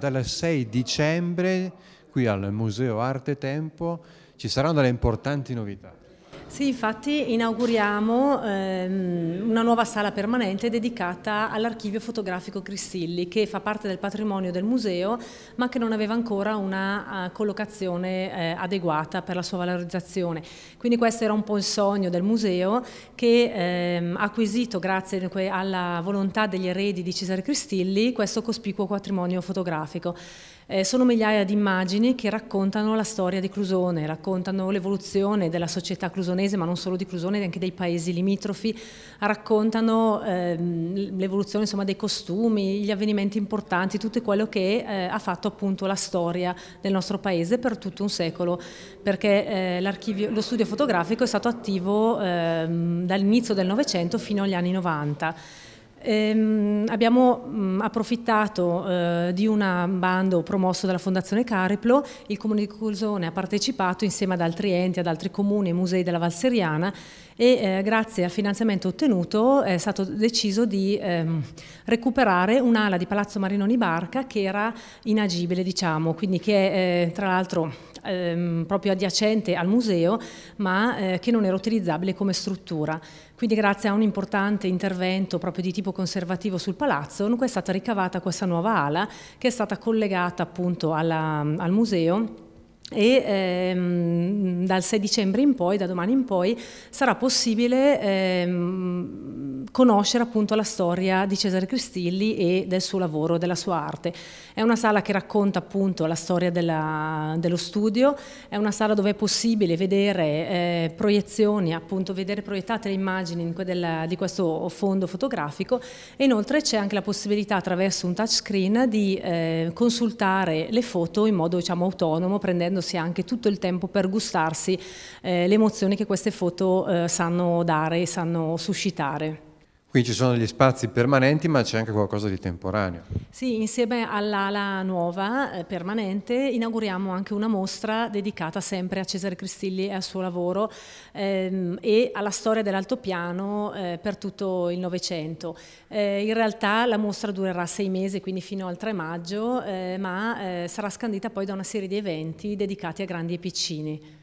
Dal 6 dicembre qui al Museo Arte e Tempo ci saranno delle importanti novità. Sì, infatti inauguriamo ehm, una nuova sala permanente dedicata all'archivio fotografico Cristilli che fa parte del patrimonio del museo ma che non aveva ancora una uh, collocazione eh, adeguata per la sua valorizzazione. Quindi questo era un po' il sogno del museo che ehm, ha acquisito grazie alla volontà degli eredi di Cesare Cristilli questo cospicuo patrimonio fotografico. Eh, sono migliaia di immagini che raccontano la storia di Clusone, raccontano l'evoluzione della società clusone Cremonese, ma non solo di Clusone, anche dei paesi limitrofi, raccontano ehm, l'evoluzione dei costumi, gli avvenimenti importanti, tutto quello che eh, ha fatto appunto la storia del nostro paese per tutto un secolo, perché eh, lo studio fotografico è stato attivo ehm, dall'inizio del Novecento fino agli anni 90. Ehm, abbiamo mh, approfittato eh, di un bando promosso dalla Fondazione Cariplo, il Comune di Cusone ha partecipato insieme ad altri enti, ad altri comuni e musei della Valseriana e eh, grazie al finanziamento ottenuto è stato deciso di ehm, recuperare un'ala di Palazzo Marinoni Barca che era inagibile, diciamo, quindi che è eh, tra l'altro ehm, proprio adiacente al museo, ma eh, che non era utilizzabile come struttura. Quindi grazie a un importante intervento proprio di tipo conservativo sul palazzo, è stata ricavata questa nuova ala che è stata collegata appunto alla, al museo e ehm, dal 6 dicembre in poi, da domani in poi, sarà possibile ehm, conoscere appunto la storia di Cesare Cristilli e del suo lavoro, della sua arte. È una sala che racconta appunto la storia della, dello studio, è una sala dove è possibile vedere eh, proiezioni, appunto vedere proiettate le immagini quella, di questo fondo fotografico e inoltre c'è anche la possibilità attraverso un touchscreen di eh, consultare le foto in modo diciamo autonomo, prendendosi anche tutto il tempo per gustarsi eh, le emozioni che queste foto eh, sanno dare e sanno suscitare. Qui ci sono gli spazi permanenti ma c'è anche qualcosa di temporaneo. Sì, insieme all'ala nuova eh, permanente inauguriamo anche una mostra dedicata sempre a Cesare Cristilli e al suo lavoro ehm, e alla storia dell'altopiano eh, per tutto il Novecento. Eh, in realtà la mostra durerà sei mesi, quindi fino al 3 maggio, eh, ma eh, sarà scandita poi da una serie di eventi dedicati a grandi e piccini.